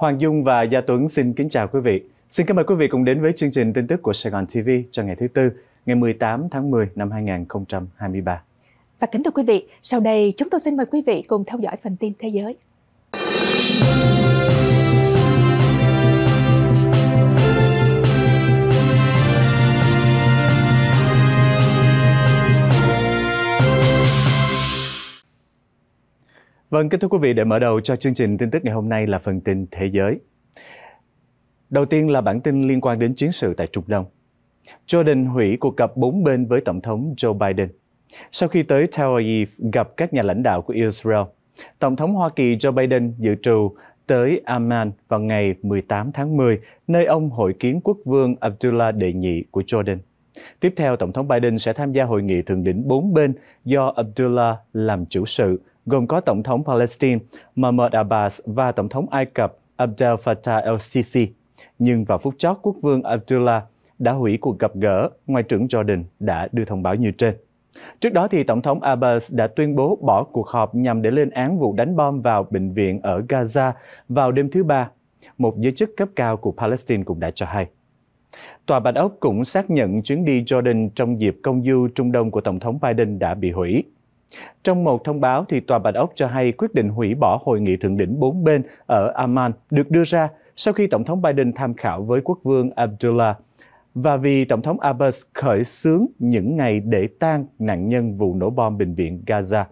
Hoàng Dung và Gia Tuấn xin kính chào quý vị. Xin cảm ơn quý vị cùng đến với chương trình tin tức của Sài Gòn TV cho ngày thứ Tư, ngày 18 tháng 10 năm 2023. Và kính thưa quý vị, sau đây chúng tôi xin mời quý vị cùng theo dõi phần tin thế giới. Vâng, kính thưa quý vị, để mở đầu cho chương trình tin tức ngày hôm nay là phần tin thế giới. Đầu tiên là bản tin liên quan đến chiến sự tại Trung Đông. Jordan hủy cuộc gặp bốn bên với Tổng thống Joe Biden. Sau khi tới Tel Aviv gặp các nhà lãnh đạo của Israel, Tổng thống Hoa Kỳ Joe Biden dự trù tới Amman vào ngày 18 tháng 10, nơi ông hội kiến quốc vương Abdullah đệ nhị của Jordan. Tiếp theo, Tổng thống Biden sẽ tham gia hội nghị thượng đỉnh bốn bên do Abdullah làm chủ sự – gồm có Tổng thống Palestine Mahmoud Abbas và Tổng thống Ai Cập Abdel Fattah el-Sisi. Nhưng vào phút chót, quốc vương Abdullah đã hủy cuộc gặp gỡ, Ngoại trưởng Jordan đã đưa thông báo như trên. Trước đó, thì Tổng thống Abbas đã tuyên bố bỏ cuộc họp nhằm để lên án vụ đánh bom vào bệnh viện ở Gaza vào đêm thứ Ba. Một giới chức cấp cao của Palestine cũng đã cho hay. Tòa Bạch Ốc cũng xác nhận chuyến đi Jordan trong dịp công du Trung Đông của Tổng thống Biden đã bị hủy. Trong một thông báo, thì Tòa Bạch Ốc cho hay quyết định hủy bỏ hội nghị thượng đỉnh bốn bên ở Amman được đưa ra sau khi Tổng thống Biden tham khảo với quốc vương Abdullah và vì Tổng thống Abbas khởi xướng những ngày để tang nạn nhân vụ nổ bom bệnh viện Gaza.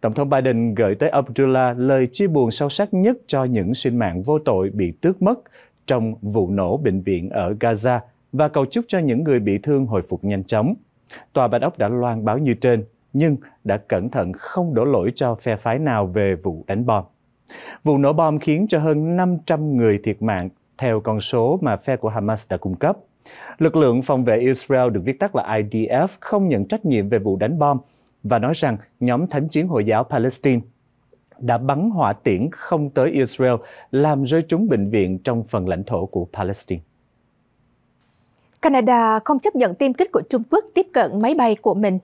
Tổng thống Biden gửi tới Abdullah lời chia buồn sâu sắc nhất cho những sinh mạng vô tội bị tước mất trong vụ nổ bệnh viện ở Gaza và cầu chúc cho những người bị thương hồi phục nhanh chóng. Tòa Bạch Ốc đã loan báo như trên nhưng đã cẩn thận không đổ lỗi cho phe phái nào về vụ đánh bom. Vụ nổ bom khiến cho hơn 500 người thiệt mạng theo con số mà phe của Hamas đã cung cấp. Lực lượng phòng vệ Israel được viết tắt là IDF không nhận trách nhiệm về vụ đánh bom và nói rằng nhóm thánh chiến Hồi giáo Palestine đã bắn hỏa tiễn không tới Israel, làm rơi trúng bệnh viện trong phần lãnh thổ của Palestine. Canada không chấp nhận tiêm kích của Trung Quốc tiếp cận máy bay của mình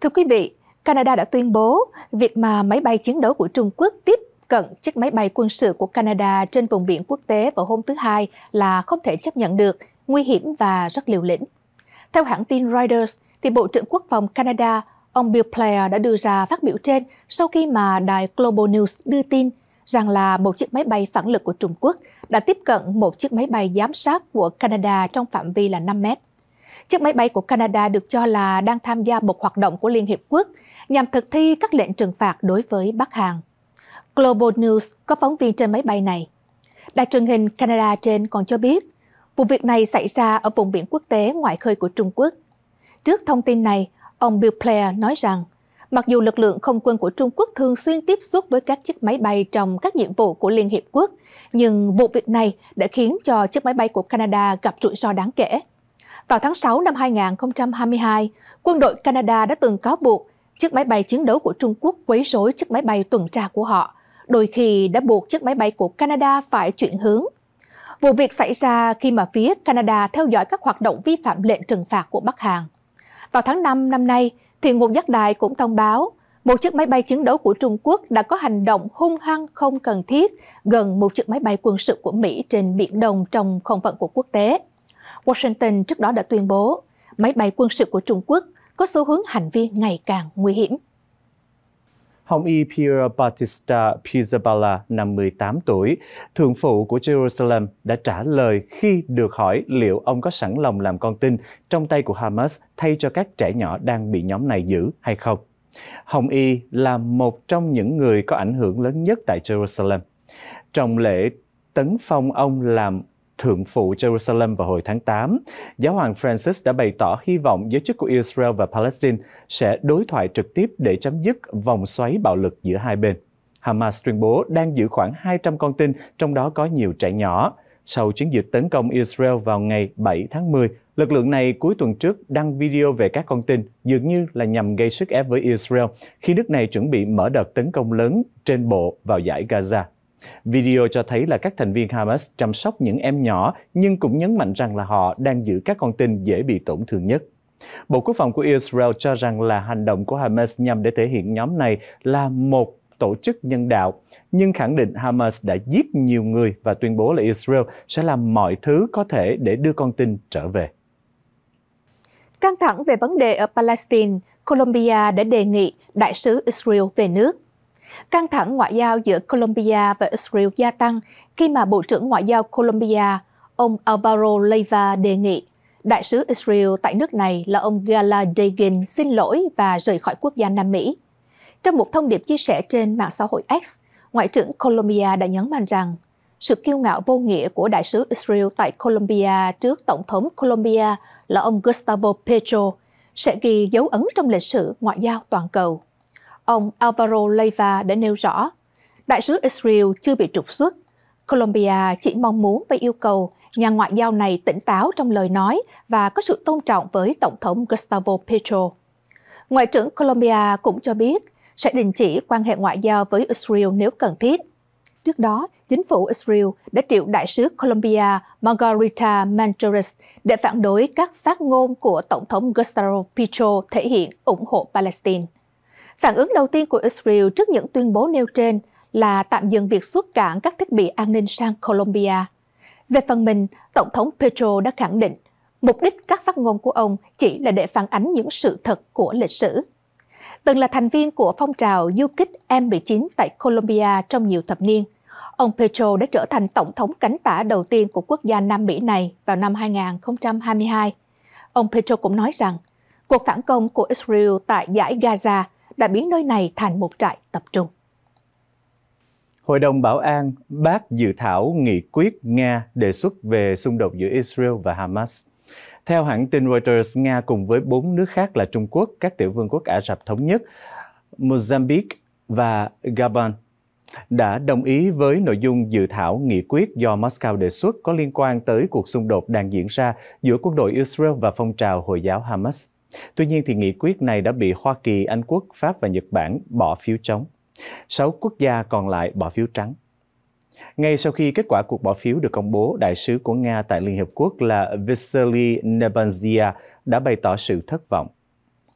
Thưa quý vị, Canada đã tuyên bố việc mà máy bay chiến đấu của Trung Quốc tiếp cận chiếc máy bay quân sự của Canada trên vùng biển quốc tế vào hôm thứ Hai là không thể chấp nhận được, nguy hiểm và rất liều lĩnh. Theo hãng tin Reuters, thì Bộ trưởng Quốc phòng Canada, ông Bill Blair đã đưa ra phát biểu trên sau khi mà đài Global News đưa tin rằng là một chiếc máy bay phản lực của Trung Quốc đã tiếp cận một chiếc máy bay giám sát của Canada trong phạm vi là 5 mét. Chiếc máy bay của Canada được cho là đang tham gia một hoạt động của Liên Hiệp Quốc nhằm thực thi các lệnh trừng phạt đối với Bắc Hàn. Global News có phóng viên trên máy bay này. Đài truyền hình Canada trên còn cho biết, vụ việc này xảy ra ở vùng biển quốc tế ngoại khơi của Trung Quốc. Trước thông tin này, ông Bill Blair nói rằng, mặc dù lực lượng không quân của Trung Quốc thường xuyên tiếp xúc với các chiếc máy bay trong các nhiệm vụ của Liên Hiệp Quốc, nhưng vụ việc này đã khiến cho chiếc máy bay của Canada gặp rủi ro đáng kể. Vào tháng 6 năm 2022, quân đội Canada đã từng cáo buộc chiếc máy bay chiến đấu của Trung Quốc quấy rối chiếc máy bay tuần tra của họ, đôi khi đã buộc chiếc máy bay của Canada phải chuyển hướng. Vụ việc xảy ra khi mà phía Canada theo dõi các hoạt động vi phạm lệnh trừng phạt của Bắc Hàn. Vào tháng 5 năm nay, thì nguồn giác đài cũng thông báo một chiếc máy bay chiến đấu của Trung Quốc đã có hành động hung hăng không cần thiết gần một chiếc máy bay quân sự của Mỹ trên Biển Đông trong không phận của quốc tế. Washington trước đó đã tuyên bố máy bay quân sự của Trung Quốc có xu hướng hành vi ngày càng nguy hiểm. Hồng Y Pierre Battista Pizzaballa, năm 18 tuổi, thượng phụ của Jerusalem đã trả lời khi được hỏi liệu ông có sẵn lòng làm con tin trong tay của Hamas thay cho các trẻ nhỏ đang bị nhóm này giữ hay không. Hồng Y là một trong những người có ảnh hưởng lớn nhất tại Jerusalem. Trong lễ tấn phong ông làm thượng phụ Jerusalem vào hồi tháng 8, Giáo hoàng Francis đã bày tỏ hy vọng giới chức của Israel và Palestine sẽ đối thoại trực tiếp để chấm dứt vòng xoáy bạo lực giữa hai bên. Hamas tuyên bố đang giữ khoảng 200 con tin, trong đó có nhiều trẻ nhỏ. Sau chiến dịch tấn công Israel vào ngày 7 tháng 10, lực lượng này cuối tuần trước đăng video về các con tin dường như là nhằm gây sức ép với Israel khi nước này chuẩn bị mở đợt tấn công lớn trên bộ vào giải Gaza. Video cho thấy là các thành viên Hamas chăm sóc những em nhỏ nhưng cũng nhấn mạnh rằng là họ đang giữ các con tin dễ bị tổn thương nhất. Bộ Quốc phòng của Israel cho rằng là hành động của Hamas nhằm để thể hiện nhóm này là một tổ chức nhân đạo, nhưng khẳng định Hamas đã giết nhiều người và tuyên bố là Israel sẽ làm mọi thứ có thể để đưa con tin trở về. Căng thẳng về vấn đề ở Palestine, Colombia đã đề nghị đại sứ Israel về nước. Căng thẳng ngoại giao giữa Colombia và Israel gia tăng khi mà Bộ trưởng Ngoại giao Colombia, ông Alvaro Leiva đề nghị đại sứ Israel tại nước này là ông Gala Degin xin lỗi và rời khỏi quốc gia Nam Mỹ. Trong một thông điệp chia sẻ trên mạng xã hội X, Ngoại trưởng Colombia đã nhấn mạnh rằng sự kiêu ngạo vô nghĩa của đại sứ Israel tại Colombia trước Tổng thống Colombia là ông Gustavo Petro sẽ ghi dấu ấn trong lịch sử ngoại giao toàn cầu ông Alvaro Leiva đã nêu rõ, đại sứ Israel chưa bị trục xuất. Colombia chỉ mong muốn và yêu cầu nhà ngoại giao này tỉnh táo trong lời nói và có sự tôn trọng với Tổng thống Gustavo Petro. Ngoại trưởng Colombia cũng cho biết sẽ đình chỉ quan hệ ngoại giao với Israel nếu cần thiết. Trước đó, chính phủ Israel đã triệu đại sứ Colombia Margarita Manchores để phản đối các phát ngôn của Tổng thống Gustavo Petro thể hiện ủng hộ Palestine. Phản ứng đầu tiên của Israel trước những tuyên bố nêu trên là tạm dừng việc xuất cảng các thiết bị an ninh sang Colombia. Về phần mình, Tổng thống Petro đã khẳng định mục đích các phát ngôn của ông chỉ là để phản ánh những sự thật của lịch sử. Từng là thành viên của phong trào du kích M19 tại Colombia trong nhiều thập niên, ông Petro đã trở thành tổng thống cánh tả đầu tiên của quốc gia Nam Mỹ này vào năm 2022. Ông Petro cũng nói rằng, cuộc phản công của Israel tại giải Gaza đã biến nơi này thành một trại tập trung. Hội đồng Bảo an bác dự thảo nghị quyết Nga đề xuất về xung đột giữa Israel và Hamas. Theo hãng tin Reuters, Nga cùng với bốn nước khác là Trung Quốc, các tiểu vương quốc Ả Rập Thống Nhất, Mozambique và Gabon đã đồng ý với nội dung dự thảo nghị quyết do Moscow đề xuất có liên quan tới cuộc xung đột đang diễn ra giữa quân đội Israel và phong trào Hồi giáo Hamas. Tuy nhiên thì nghị quyết này đã bị Hoa Kỳ, Anh Quốc, Pháp và Nhật Bản bỏ phiếu chống. Sáu quốc gia còn lại bỏ phiếu trắng. Ngay sau khi kết quả cuộc bỏ phiếu được công bố, đại sứ của Nga tại Liên hợp Quốc là Vasily Nebenzia đã bày tỏ sự thất vọng.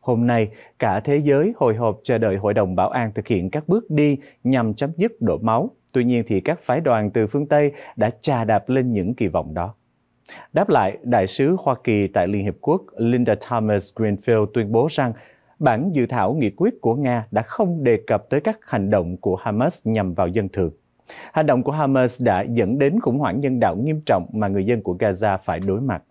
Hôm nay, cả thế giới hồi hộp chờ đợi Hội đồng Bảo an thực hiện các bước đi nhằm chấm dứt đổ máu. Tuy nhiên thì các phái đoàn từ phương Tây đã trà đạp lên những kỳ vọng đó. Đáp lại, Đại sứ Hoa Kỳ tại Liên Hiệp Quốc Linda Thomas Greenfield tuyên bố rằng bản dự thảo nghị quyết của Nga đã không đề cập tới các hành động của Hamas nhằm vào dân thường. Hành động của Hamas đã dẫn đến khủng hoảng nhân đạo nghiêm trọng mà người dân của Gaza phải đối mặt.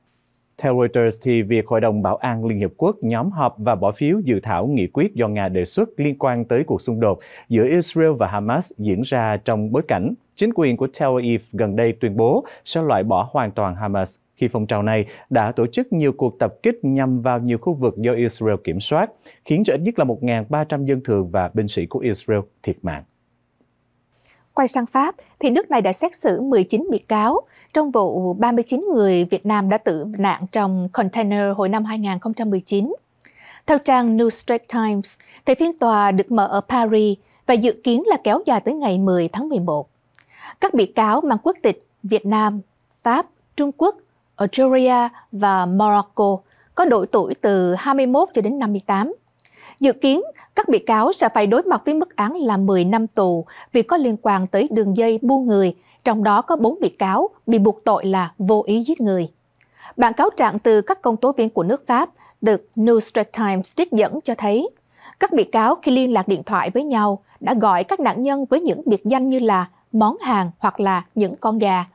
Theo Reuters, thì việc Hội đồng Bảo an Liên Hiệp Quốc nhóm họp và bỏ phiếu dự thảo nghị quyết do Nga đề xuất liên quan tới cuộc xung đột giữa Israel và Hamas diễn ra trong bối cảnh chính quyền của Tel Aviv gần đây tuyên bố sẽ loại bỏ hoàn toàn Hamas khi phong trào này đã tổ chức nhiều cuộc tập kích nhằm vào nhiều khu vực do Israel kiểm soát, khiến cho ít nhất là 1.300 dân thường và binh sĩ của Israel thiệt mạng. Quay sang Pháp, thì nước này đã xét xử 19 bị cáo trong vụ 39 người Việt Nam đã tử nạn trong container hồi năm 2019. Theo trang New Straits Times, thì phiên tòa được mở ở Paris và dự kiến là kéo dài tới ngày 10 tháng 11. Các bị cáo mang quốc tịch Việt Nam, Pháp, Trung Quốc, Algeria và Morocco có độ tuổi từ 21 cho đến 58 Dự kiến, các bị cáo sẽ phải đối mặt với mức án là 10 năm tù vì có liên quan tới đường dây buôn người, trong đó có 4 bị cáo bị buộc tội là vô ý giết người. Bản cáo trạng từ các công tố viên của nước Pháp được New Straits Times trích dẫn cho thấy, các bị cáo khi liên lạc điện thoại với nhau đã gọi các nạn nhân với những biệt danh như là món hàng hoặc là những con gà,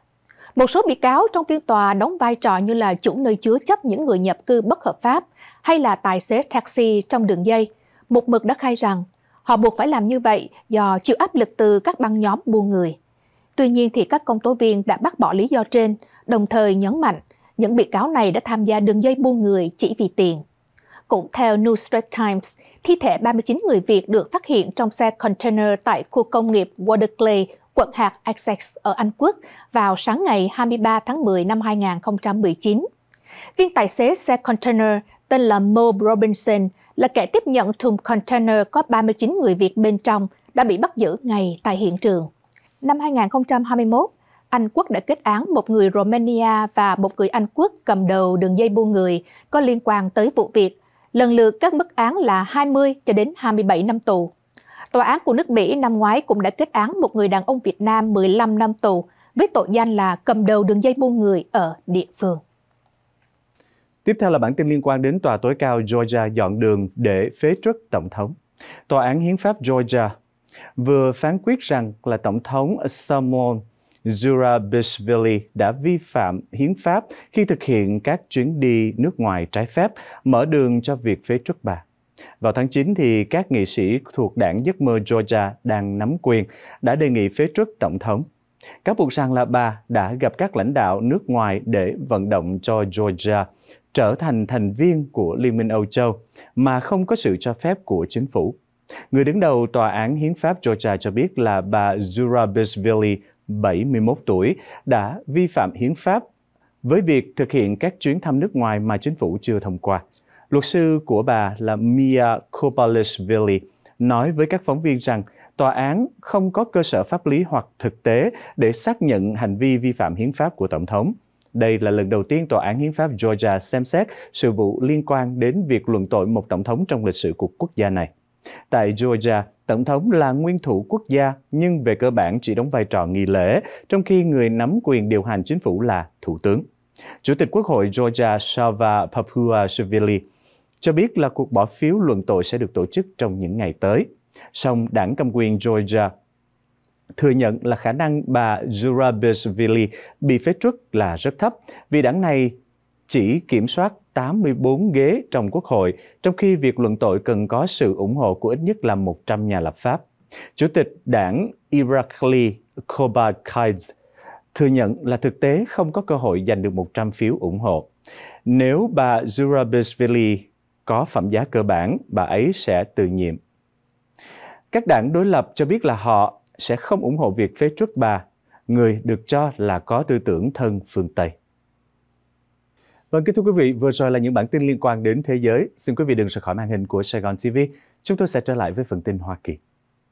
một số bị cáo trong phiên tòa đóng vai trò như là chủ nơi chứa chấp những người nhập cư bất hợp pháp hay là tài xế taxi trong đường dây. Một mực đã khai rằng họ buộc phải làm như vậy do chịu áp lực từ các băng nhóm buôn người. Tuy nhiên thì các công tố viên đã bác bỏ lý do trên, đồng thời nhấn mạnh những bị cáo này đã tham gia đường dây buôn người chỉ vì tiền. Cũng theo New Straits Times, thi thể 39 người Việt được phát hiện trong xe container tại khu công nghiệp Waterclay quận hạt Essex ở Anh Quốc vào sáng ngày 23 tháng 10 năm 2019. Viên tài xế xe container tên là Mo Robinson là kẻ tiếp nhận thùng container có 39 người Việt bên trong đã bị bắt giữ ngay tại hiện trường. Năm 2021, Anh Quốc đã kết án một người Romania và một người Anh Quốc cầm đầu đường dây buôn người có liên quan tới vụ việc, lần lượt các mức án là 20 cho đến 27 năm tù. Tòa án của nước Mỹ năm ngoái cũng đã kết án một người đàn ông Việt Nam 15 năm tù với tội danh là cầm đầu đường dây buôn người ở địa phương. Tiếp theo là bản tin liên quan đến tòa tối cao Georgia dọn đường để phế truất tổng thống. Tòa án hiến pháp Georgia vừa phán quyết rằng là tổng thống Samuel Zurabishvili đã vi phạm hiến pháp khi thực hiện các chuyến đi nước ngoài trái phép, mở đường cho việc phế truất bà. Vào tháng 9, thì các nghị sĩ thuộc đảng giấc mơ Georgia đang nắm quyền đã đề nghị phế truất tổng thống. Các buộc rằng là bà đã gặp các lãnh đạo nước ngoài để vận động cho Georgia trở thành thành viên của Liên minh Âu Châu mà không có sự cho phép của chính phủ. Người đứng đầu Tòa án Hiến pháp Georgia cho biết là bà Zura Bisvili, 71 tuổi, đã vi phạm hiến pháp với việc thực hiện các chuyến thăm nước ngoài mà chính phủ chưa thông qua. Luật sư của bà là Mia kobalis nói với các phóng viên rằng tòa án không có cơ sở pháp lý hoặc thực tế để xác nhận hành vi vi phạm hiến pháp của Tổng thống. Đây là lần đầu tiên Tòa án Hiến pháp Georgia xem xét sự vụ liên quan đến việc luận tội một tổng thống trong lịch sử của quốc gia này. Tại Georgia, tổng thống là nguyên thủ quốc gia nhưng về cơ bản chỉ đóng vai trò nghi lễ, trong khi người nắm quyền điều hành chính phủ là thủ tướng. Chủ tịch Quốc hội Georgia Sava Shvili cho biết là cuộc bỏ phiếu luận tội sẽ được tổ chức trong những ngày tới. Song đảng cầm quyền Georgia thừa nhận là khả năng bà Zurabishvili bị phế truất là rất thấp vì đảng này chỉ kiểm soát 84 ghế trong Quốc hội, trong khi việc luận tội cần có sự ủng hộ của ít nhất là 100 nhà lập pháp. Chủ tịch đảng Irakli Kobakidze thừa nhận là thực tế không có cơ hội giành được 100 phiếu ủng hộ. Nếu bà Zurabishvili có phẩm giá cơ bản, bà ấy sẽ từ nhiệm. Các đảng đối lập cho biết là họ sẽ không ủng hộ việc phế truất bà, người được cho là có tư tưởng thân phương Tây. Vâng, kính thưa quý vị, vừa rồi là những bản tin liên quan đến thế giới. Xin quý vị đừng rời khỏi màn hình của Sài Gòn TV. Chúng tôi sẽ trở lại với phần tin Hoa Kỳ.